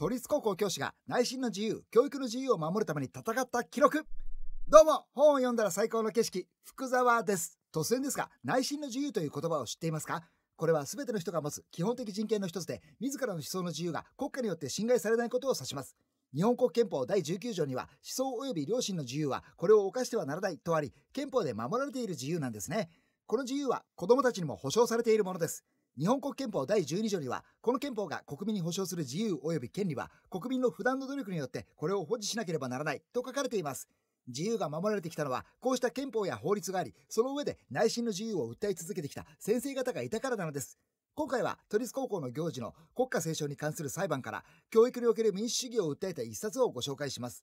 都立高校教師が内心の自由、教育の自由を守るために戦った記録。どうも、本を読んだら最高の景色、福沢です。突然ですが、内心の自由という言葉を知っていますかこれは全ての人が持つ基本的人権の一つで、自らの思想の自由が国家によって侵害されないことを指します。日本国憲法第19条には思想及び良心の自由はこれを犯してはならないとあり憲法で守られている自由なんですねこの自由は子どもたちにも保障されているものです日本国憲法第12条には、この憲法が国民に保障する自由及び権利は、国民の不断の努力によってこれを保持しなければならないと書かれています。自由が守られてきたのは、こうした憲法や法律があり、その上で内心の自由を訴え続けてきた先生方がいたからなのです。今回は都立高校の行事の国家斉唱に関する裁判から教育における民主主義を訴えた一冊をご紹介します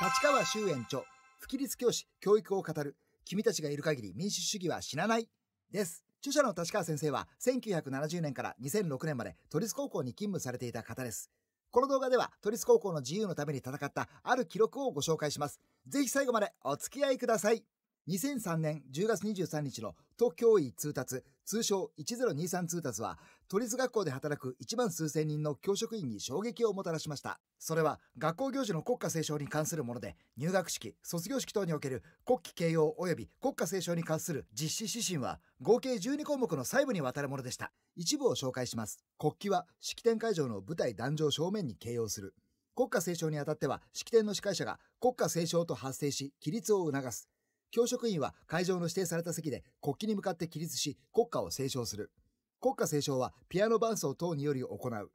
立川修園著不規律教師教育を語る君たちがいる限り民主主義は死なないです著者の立川先生は1970年から2006年まで都立高校に勤務されていた方です。この動画では都立高校の自由のために戦ったある記録をご紹介します。ぜひ最後までお付き合いください。2003年10月23日の都教委通達、通称1023通達は、都立学校で働く1万数千人の教職員に衝撃をもたらしました。それは、学校行事の国家斉唱に関するもので、入学式、卒業式等における国旗掲揚及び国家斉唱に関する実施指針は、合計12項目の細部にわたるものでした。一部を紹介します。国旗は、式典会場の舞台壇上正面に掲揚する。国家斉唱にあたっては、式典の司会者が国家斉唱と発生し、規律を促す。教職員は会場の指定された席で国旗に向かって起立し国歌を斉唱する。国歌斉唱はピアノ伴奏等により行う。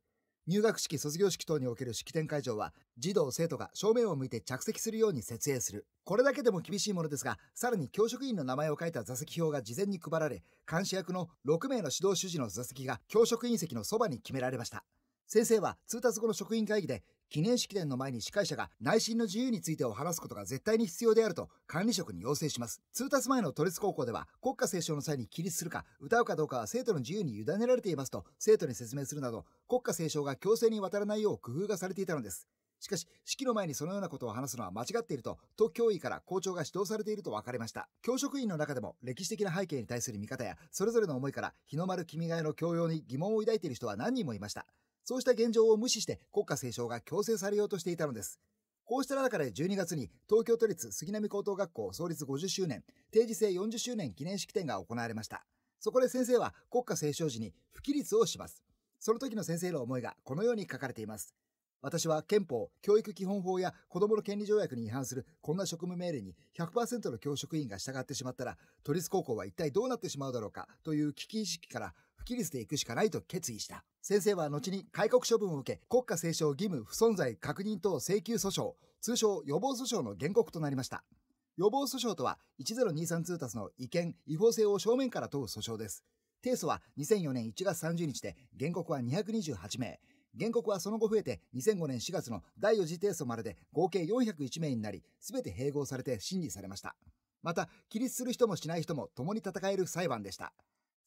入学式、卒業式等における式典会場は、児童、生徒が正面を向いて着席するように設営する。これだけでも厳しいものですが、さらに教職員の名前を書いた座席表が事前に配られ、監視役の6名の指導主事の座席が教職員席のそばに決められました。先生は通達後の職員会議で記念式典の前に司会者が内心の自由についてを話すことが絶対に必要であると管理職に要請します。通達前の都立高校では国家斉唱の際に起立するか歌うかどうかは生徒の自由に委ねられていますと生徒に説明するなど国家斉唱が強制に渡らないよう工夫がされていたのです。しかし、式の前にそのようなことを話すのは間違っていると、都教委から校長が指導されていると分かりました。教職員の中でも歴史的な背景に対する見方や、それぞれの思いから、日の丸君がえの教養に疑問を抱いている人は何人もいました。そうした現状を無視して国家斉唱が強制されようとしていたのです。こうした中で12月に東京都立杉並高等学校創立50周年、定時制40周年記念式典が行われました。そこで先生は国家斉唱時に不規律をします。その時の先生の思いがこのように書かれています。私は憲法、教育基本法や子供の権利条約に違反するこんな職務命令に100%の教職員が従ってしまったら、都立高校は一体どうなってしまうだろうかという危機意識からキリスで行くしかないと決意した。先生は後に開国処分を受け、国家斉唱義務不存在確認等請求訴訟、通称予防訴訟の原告となりました。予防訴訟とは、10232通達の違憲、違法性を正面から問う訴訟です。提訴は2004年1月30日で、原告は228名。原告はその後増えて、2005年4月の第4次提訴までで合計401名になり、すべて併合されて審理されました。また、起立する人もしない人も共に戦える裁判でした。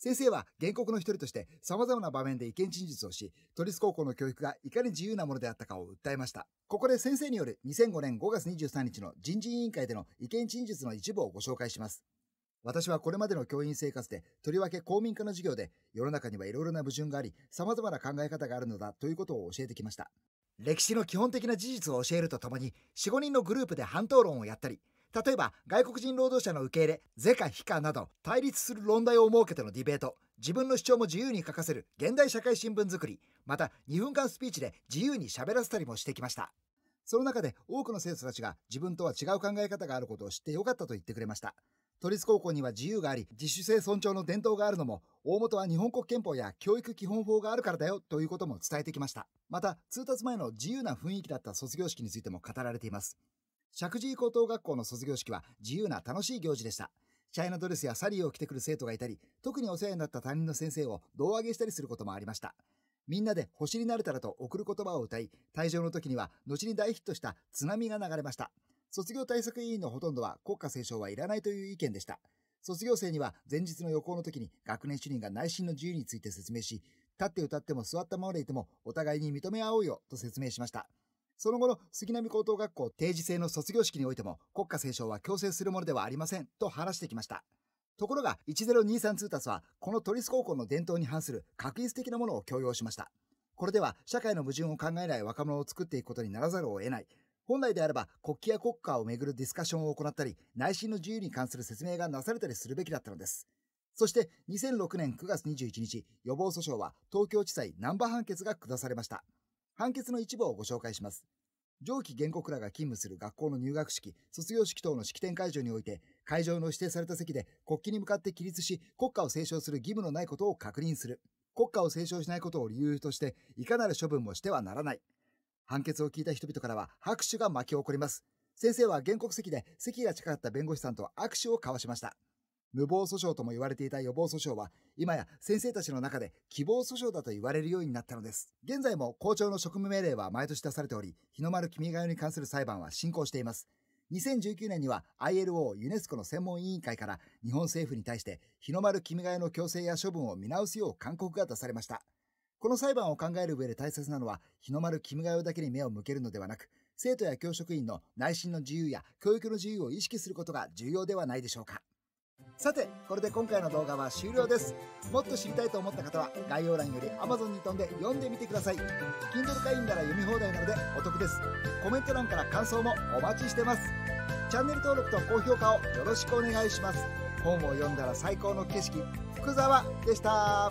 先生は原告の一人として様々な場面で意見陳述をし、都立高校の教育がいかに自由なものであったかを訴えました。ここで先生による2005年5月23日の人事委員会での意見陳述の一部をご紹介します。私はこれまでの教員生活で、とりわけ公民科の授業で、世の中にはいろいろな矛盾があり、様々な考え方があるのだということを教えてきました。歴史の基本的な事実を教えるとともに、4、5人のグループで反討論をやったり、例えば外国人労働者の受け入れ是か非かなど対立する論題を設けてのディベート自分の主張も自由に書かせる現代社会新聞作りまた2分間スピーチで自由に喋らせたりもしてきましたその中で多くの生徒たちが自分とは違う考え方があることを知ってよかったと言ってくれました都立高校には自由があり自主性尊重の伝統があるのも大元は日本国憲法や教育基本法があるからだよということも伝えてきましたまた通達前の自由な雰囲気だった卒業式についても語られています石神高等学校の卒業式は自由な楽しい行事でした。チャイナドレスやサリーを着てくる生徒がいたり、特にお世話になった担任の先生を胴上げしたりすることもありました。みんなで星になれたらと送る言葉を歌い、退場の時には後に大ヒットした津波が流れました。卒業対策委員のほとんどは国家斉唱はいらないという意見でした。卒業生には前日の予行の時に学年主任が内心の自由について説明し、立って歌っても座ったままでいてもお互いに認め合おうよと説明しました。その後の杉並高等学校定時制の卒業式においても国家斉唱は強制するものではありませんと話してきました。ところが10232通達はこの都立高校の伝統に反する確率的なものを強要しました。これでは社会の矛盾を考えない若者を作っていくことにならざるを得ない。本来であれば国旗や国家をめぐるディスカッションを行ったり、内心の自由に関する説明がなされたりするべきだったのです。そして2006年9月21日、予防訴訟は東京地裁南波判決が下されました。判決の一部をご紹介します。上記原告らが勤務する学校の入学式、卒業式等の式典会場において、会場の指定された席で国旗に向かって起立し、国歌を斉唱する義務のないことを確認する。国歌を斉唱しないことを理由として、いかなる処分もしてはならない。判決を聞いた人々からは拍手が巻き起こります。先生は原告席で席が近かった弁護士さんと握手を交わしました。無謀訴訟とも言われていた予防訴訟は、今や先生たちの中で希望訴訟だと言われるようになったのです。現在も校長の職務命令は毎年出されており、日の丸君が代に関する裁判は進行しています。2019年には ILO ユネスコの専門委員会から日本政府に対して日の丸君が代の強制や処分を見直すよう勧告が出されました。この裁判を考える上で大切なのは日の丸君が代だけに目を向けるのではなく、生徒や教職員の内心の自由や教育の自由を意識することが重要ではないでしょうか。さて、これで今回の動画は終了です。もっと知りたいと思った方は、概要欄より Amazon に飛んで読んでみてください。Kindle 会員なら読み放題なのでお得です。コメント欄から感想もお待ちしてます。チャンネル登録と高評価をよろしくお願いします。本を読んだら最高の景色、福沢でした。